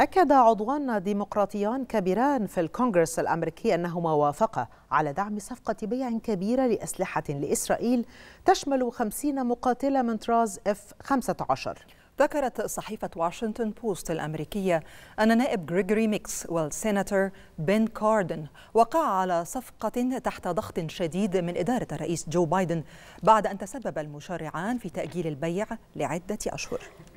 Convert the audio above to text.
أكد عضوان ديمقراطيان كبيران في الكونغرس الأمريكي أنهما وافقا على دعم صفقة بيع كبيرة لأسلحة لإسرائيل تشمل 50 مقاتلة من طراز اف 15 ذكرت صحيفة واشنطن بوست الأمريكية أن نائب غريغوري ميكس والسيناتور بن كاردن وقعا على صفقة تحت ضغط شديد من إدارة الرئيس جو بايدن بعد أن تسبب المشرعان في تأجيل البيع لعدة أشهر